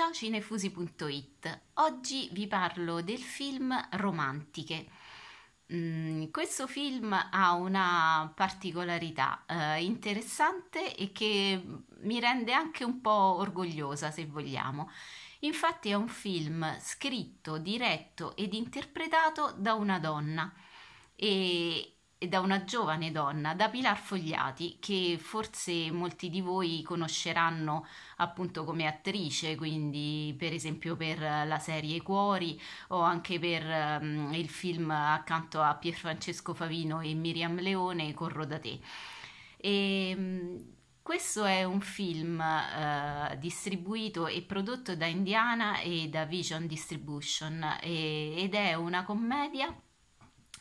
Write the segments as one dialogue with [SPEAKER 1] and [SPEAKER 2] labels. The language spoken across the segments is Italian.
[SPEAKER 1] Ciao cinefusi.it, oggi vi parlo del film Romantiche. Mm, questo film ha una particolarità eh, interessante e che mi rende anche un po' orgogliosa, se vogliamo. Infatti è un film scritto, diretto ed interpretato da una donna e, da una giovane donna, da Pilar Fogliati, che forse molti di voi conosceranno appunto come attrice, quindi per esempio per la serie Cuori o anche per um, il film accanto a Pierfrancesco Favino e Miriam Leone, Corro da te. E, ehm, questo è un film eh, distribuito e prodotto da Indiana e da Vision Distribution e, ed è una commedia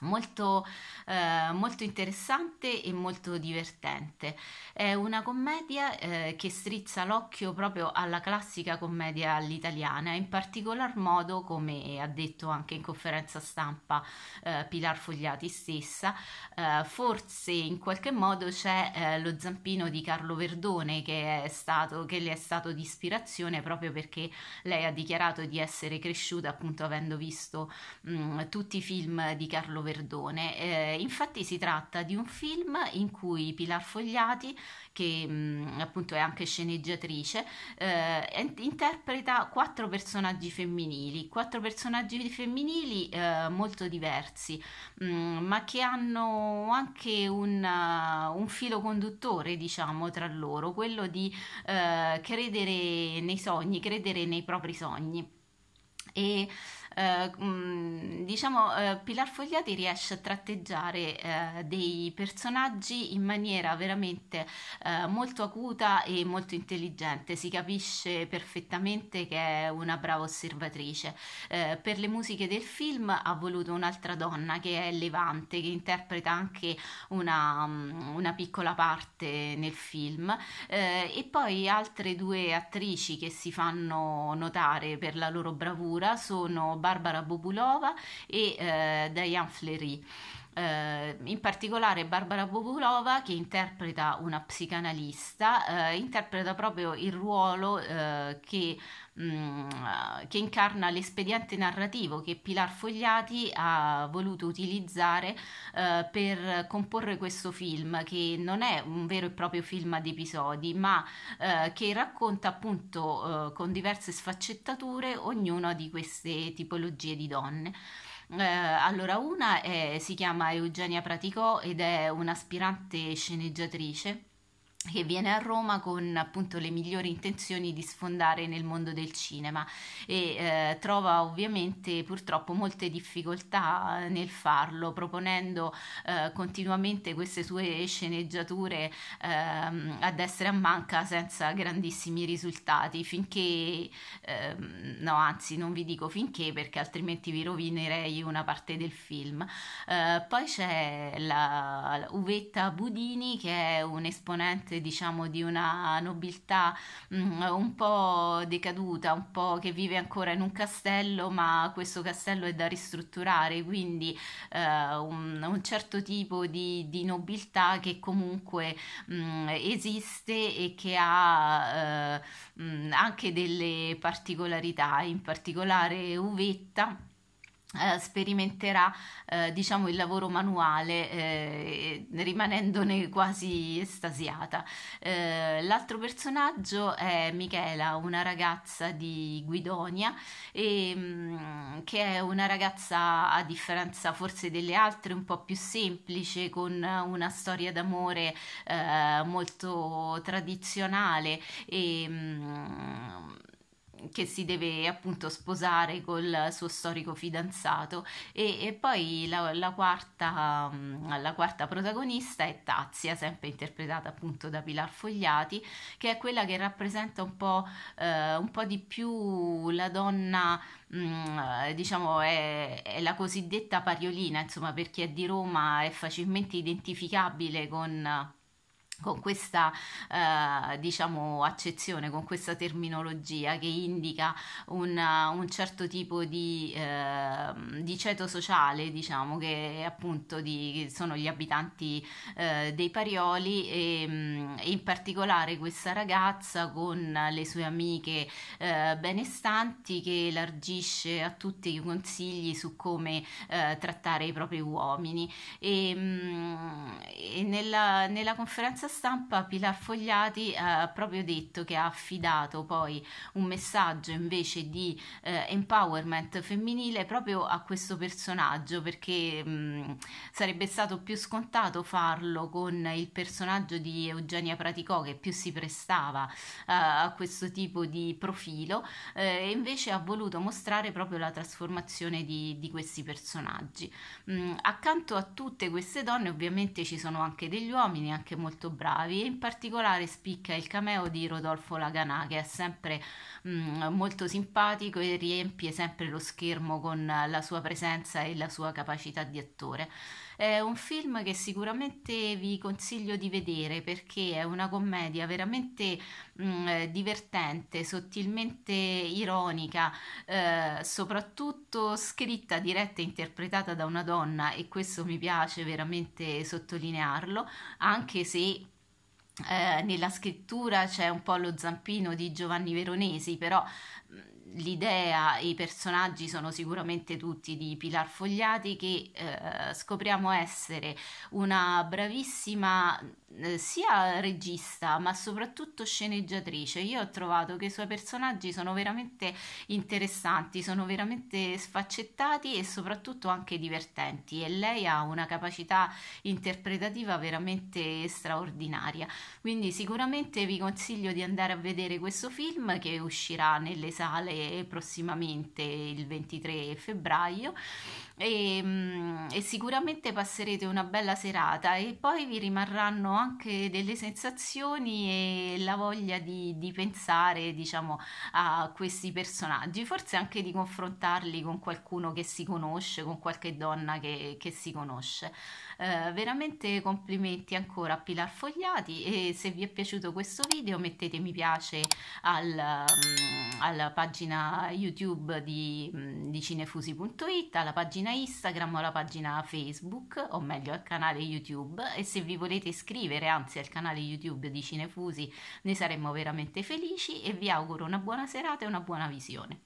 [SPEAKER 1] Molto, eh, molto, interessante e molto divertente. È una commedia eh, che strizza l'occhio proprio alla classica commedia all'italiana, in particolar modo, come ha detto anche in conferenza stampa eh, Pilar Fogliati stessa, eh, forse in qualche modo c'è eh, lo zampino di Carlo Verdone che, è stato, che le è stato di ispirazione proprio perché lei ha dichiarato di essere cresciuta appunto avendo visto mh, mm, tutti i film di Carlo Verdone Verdone. Eh, infatti si tratta di un film in cui Pilar Fogliati, che mh, mm, appunto è anche sceneggiatrice, eh, interpreta quattro personaggi femminili, quattro personaggi femminili eh, molto diversi, mh, mm, ma che hanno anche un, uh, un, filo conduttore, diciamo, tra loro, quello di eh, credere nei sogni, credere nei propri sogni. E eh, mm, diciamo eh, Pilar Fogliati riesce a tratteggiare eh, dei personaggi in maniera veramente eh, molto acuta e molto intelligente, si capisce perfettamente che è una brava osservatrice. Eh, per le musiche del film ha voluto un'altra donna che è Levante, che interpreta anche una, mm, una piccola parte nel film e poi altre due attrici che si fanno notare per la loro bravura sono Barbara Bobulova e eh, Diane Fleury eh, in particolare Barbara Popolova che interpreta una psicanalista, eh, interpreta proprio il ruolo eh, che, mh, mm, che, incarna l'espediente narrativo che Pilar Fogliati ha voluto utilizzare eh, per comporre questo film che non è un vero e proprio film ad episodi ma eh, che racconta appunto eh, con diverse sfaccettature ognuna di queste tipologie di donne. Eh, allora, una è, si chiama Eugenia Praticò ed è un'aspirante sceneggiatrice che viene a Roma con appunto le migliori intenzioni di sfondare nel mondo del cinema e eh, trova ovviamente purtroppo molte difficoltà eh, nel farlo proponendo eh, continuamente queste sue sceneggiature eh, a destra e a manca senza grandissimi risultati finché ehm, no anzi non vi dico finché perché altrimenti vi rovinerei una parte del film eh, poi c'è la Uvetta Budini che è un esponente veramente diciamo di una nobiltà mh, mm, un po' decaduta, un po' che vive ancora in un castello, ma questo castello è da ristrutturare, quindi eh, un, un, certo tipo di, di nobiltà che comunque mh, mm, esiste e che ha eh, mh, mm, anche delle particolarità, in particolare uvetta eh, sperimenterà eh, diciamo il lavoro manuale eh, rimanendone quasi estasiata eh, l'altro personaggio è Michela una ragazza di Guidonia e, ehm, mh, che è una ragazza a differenza forse delle altre un po' più semplice con una storia d'amore eh, molto tradizionale e ehm, mh, che si deve appunto sposare col suo storico fidanzato e, e poi la, la, quarta, mm, la quarta protagonista è Tazia, sempre interpretata appunto da Pilar Fogliati, che è quella che rappresenta un po', eh, un po di più la donna, mh, mm, diciamo, è, è, la cosiddetta pariolina, insomma, per chi è di Roma è facilmente identificabile con con questa eh, diciamo accezione, con questa terminologia che indica una, un certo tipo di, eh, di, ceto sociale, diciamo che appunto di, che sono gli abitanti eh, dei Parioli e, mh, mm, in particolare questa ragazza con le sue amiche eh, benestanti che elargisce a tutti i consigli su come eh, trattare i propri uomini e, mm, e nella, nella conferenza conferenza stampa Pilar Fogliati eh, ha proprio detto che ha affidato poi un messaggio invece di eh, empowerment femminile proprio a questo personaggio perché mh, mm, sarebbe stato più scontato farlo con il personaggio di Eugenia Praticò che più si prestava eh, a questo tipo di profilo eh, e invece ha voluto mostrare proprio la trasformazione di, di questi personaggi. Mh, mm, accanto a tutte queste donne ovviamente ci sono anche degli uomini anche molto bravi e in particolare spicca il cameo di Rodolfo Laganà che è sempre mh, mm, molto simpatico e riempie sempre lo schermo con la sua presenza e la sua capacità di attore. È un film che sicuramente vi consiglio di vedere perché è una commedia veramente mh, mm, divertente, sottilmente ironica, eh, soprattutto scritta, diretta e interpretata da una donna e questo mi piace veramente sottolinearlo, anche se eh, nella scrittura c'è un po' lo zampino di Giovanni Veronesi, però l'idea e i personaggi sono sicuramente tutti di Pilar Fogliati che eh, scopriamo essere una bravissima eh, sia regista ma soprattutto sceneggiatrice. Io ho trovato che i suoi personaggi sono veramente interessanti, sono veramente sfaccettati e soprattutto anche divertenti e lei ha una capacità interpretativa veramente straordinaria. Quindi sicuramente vi consiglio di andare a vedere questo film che uscirà nelle sale prossimamente il 23 febbraio e, mm, e sicuramente passerete una bella serata e poi vi rimarranno anche delle sensazioni e la voglia di, di pensare diciamo a questi personaggi forse anche di confrontarli con qualcuno che si conosce con qualche donna che, che si conosce eh, veramente complimenti ancora a Pilar Fogliati e se vi è piaciuto questo video mettete mi piace al, um, alla pagina youtube di, mm, di cinefusi.it alla pagina instagram o alla pagina facebook o meglio al canale youtube e se vi volete iscrivere anzi al canale youtube di Cinefusi ne saremmo veramente felici e vi auguro una buona serata e una buona visione.